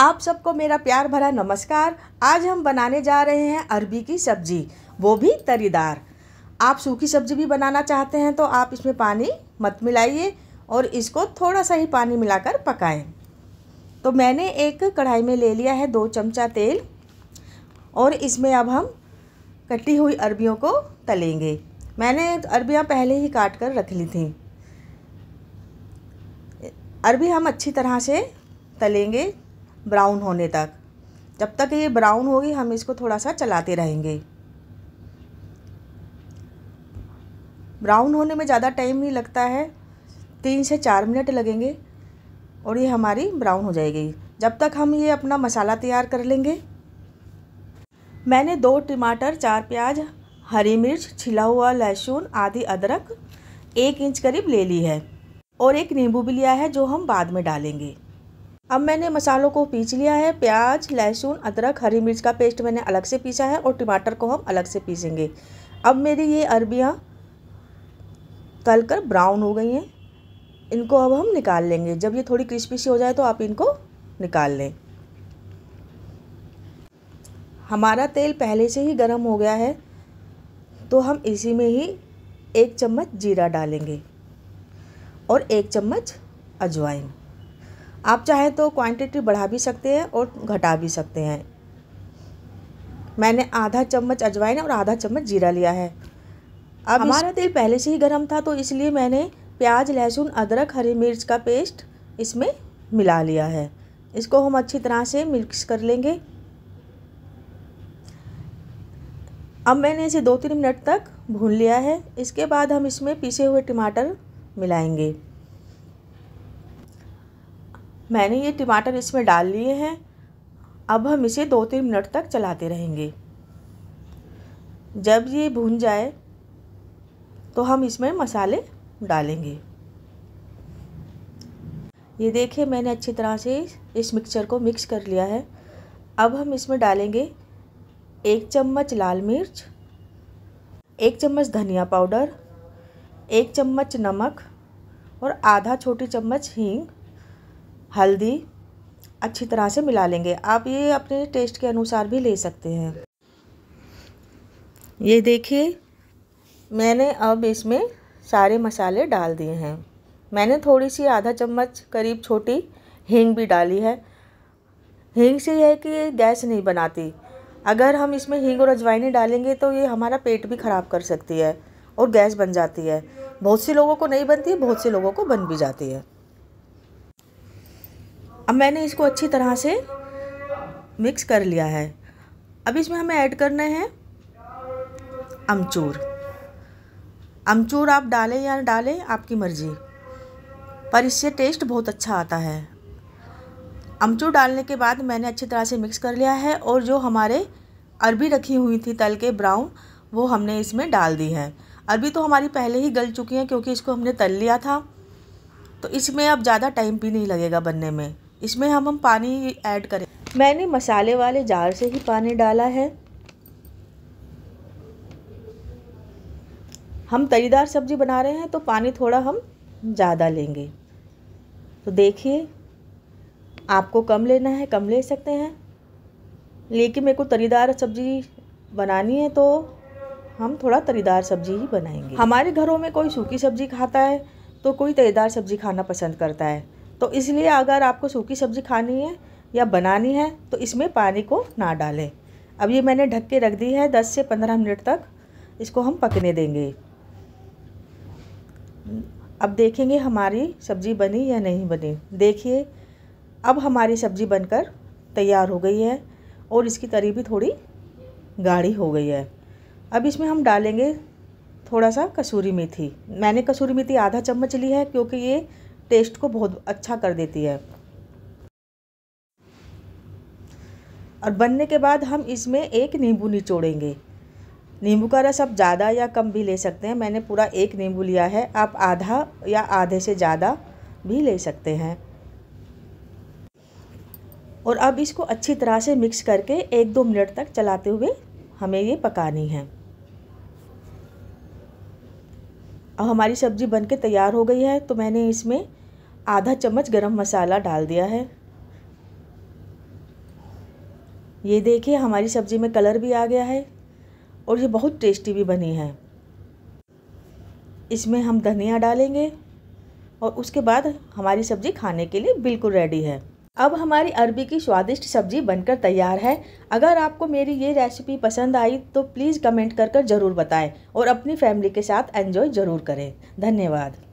आप सबको मेरा प्यार भरा नमस्कार आज हम बनाने जा रहे हैं अरबी की सब्जी वो भी तरीदार आप सूखी सब्जी भी बनाना चाहते हैं तो आप इसमें पानी मत मिलाइए और इसको थोड़ा सा ही पानी मिलाकर पकाएं तो मैंने एक कढ़ाई में ले लिया है दो चमचा तेल और इसमें अब हम कटी हुई अरबियों को तलेंगे मैंने अरबियाँ पहले ही काट कर रख ली थी अरबी हम अच्छी तरह से तलेंगे ब्राउन होने तक जब तक ये ब्राउन होगी हम इसको थोड़ा सा चलाते रहेंगे ब्राउन होने में ज़्यादा टाइम नहीं लगता है तीन से चार मिनट लगेंगे और ये हमारी ब्राउन हो जाएगी जब तक हम ये अपना मसाला तैयार कर लेंगे मैंने दो टमाटर चार प्याज हरी मिर्च छिला हुआ लहसुन आदि अदरक एक इंच करीब ले ली है और एक नींबू भी लिया है जो हम बाद में डालेंगे अब मैंने मसालों को पीस लिया है प्याज लहसुन अदरक हरी मिर्च का पेस्ट मैंने अलग से पीसा है और टमाटर को हम अलग से पीसेंगे अब मेरी ये अरबियाँ तल कर ब्राउन हो गई हैं इनको अब हम निकाल लेंगे जब ये थोड़ी क्रिस्पी सी हो जाए तो आप इनको निकाल लें हमारा तेल पहले से ही गर्म हो गया है तो हम इसी में ही एक चम्मच जीरा डालेंगे और एक चम्मच अजवाइन आप चाहें तो क्वांटिटी बढ़ा भी सकते हैं और घटा भी सकते हैं मैंने आधा चम्मच अजवाइन और आधा चम्मच जीरा लिया है अब हमारा तेल पहले से ही गर्म था तो इसलिए मैंने प्याज लहसुन अदरक हरी मिर्च का पेस्ट इसमें मिला लिया है इसको हम अच्छी तरह से मिक्स कर लेंगे अब मैंने इसे दो तीन मिनट तक भून लिया है इसके बाद हम इसमें पीसे हुए टमाटर मिलाएंगे मैंने ये टमाटर इसमें डाल लिए हैं अब हम इसे दो तीन मिनट तक चलाते रहेंगे जब ये भून जाए तो हम इसमें मसाले डालेंगे ये देखिए मैंने अच्छी तरह से इस मिक्सचर को मिक्स कर लिया है अब हम इसमें डालेंगे एक चम्मच लाल मिर्च एक चम्मच धनिया पाउडर एक चम्मच नमक और आधा छोटी चम्मच हींग हल्दी अच्छी तरह से मिला लेंगे आप ये अपने टेस्ट के अनुसार भी ले सकते हैं ये देखिए मैंने अब इसमें सारे मसाले डाल दिए हैं मैंने थोड़ी सी आधा चम्मच करीब छोटी हींग भी डाली है हींग से यह है कि ये गैस नहीं बनाती अगर हम इसमें हींग और अजवाइनी डालेंगे तो ये हमारा पेट भी ख़राब कर सकती है और गैस बन जाती है बहुत से लोगों को नहीं बनती बहुत से लोगों को बन भी जाती है अब मैंने इसको अच्छी तरह से मिक्स कर लिया है अब इसमें हमें ऐड करना है अमचूर अमचूर आप डालें या डालें आपकी मर्ज़ी पर इससे टेस्ट बहुत अच्छा आता है अमचूर डालने के बाद मैंने अच्छी तरह से मिक्स कर लिया है और जो हमारे अरबी रखी हुई थी तल के ब्राउन वो हमने इसमें डाल दी है अरबी तो हमारी पहले ही गल चुकी है क्योंकि इसको हमने तल लिया था तो इसमें अब ज़्यादा टाइम भी नहीं लगेगा बनने में इसमें हम हम पानी ऐड करें मैंने मसाले वाले जार से ही पानी डाला है हम तरीदार सब्ज़ी बना रहे हैं तो पानी थोड़ा हम ज़्यादा लेंगे तो देखिए आपको कम लेना है कम ले सकते हैं लेकिन मेरे को तरीदार सब्ज़ी बनानी है तो हम थोड़ा तरीदार सब्ज़ी ही बनाएंगे हमारे घरों में कोई सूखी सब्ज़ी खाता है तो कोई तरीदार सब्ज़ी खाना पसंद करता है तो इसलिए अगर आपको सूखी सब्ज़ी खानी है या बनानी है तो इसमें पानी को ना डालें अब ये मैंने ढक के रख दी है दस से पंद्रह मिनट तक इसको हम पकने देंगे अब देखेंगे हमारी सब्ज़ी बनी या नहीं बनी देखिए अब हमारी सब्ज़ी बनकर तैयार हो गई है और इसकी तरी भी थोड़ी गाढ़ी हो गई है अब इसमें हम डालेंगे थोड़ा सा कसूरी मेथी मैंने कसूरी मेथी आधा चम्मच ली है क्योंकि ये टेस्ट को बहुत अच्छा कर देती है और बनने के बाद हम इसमें एक नींबू निचोड़ेंगे नींबू का रस आप ज़्यादा या कम भी ले सकते हैं मैंने पूरा एक नींबू लिया है आप आधा या आधे से ज़्यादा भी ले सकते हैं और अब इसको अच्छी तरह से मिक्स करके एक दो मिनट तक चलाते हुए हमें ये पकानी है अब हमारी सब्ज़ी बन के तैयार हो गई है तो मैंने इसमें आधा चम्मच गरम मसाला डाल दिया है ये देखिए हमारी सब्ज़ी में कलर भी आ गया है और ये बहुत टेस्टी भी बनी है इसमें हम धनिया डालेंगे और उसके बाद हमारी सब्ज़ी खाने के लिए बिल्कुल रेडी है अब हमारी अरबी की स्वादिष्ट सब्जी बनकर तैयार है अगर आपको मेरी ये रेसिपी पसंद आई तो प्लीज़ कमेंट कर कर ज़रूर बताएं और अपनी फैमिली के साथ एंजॉय ज़रूर करें धन्यवाद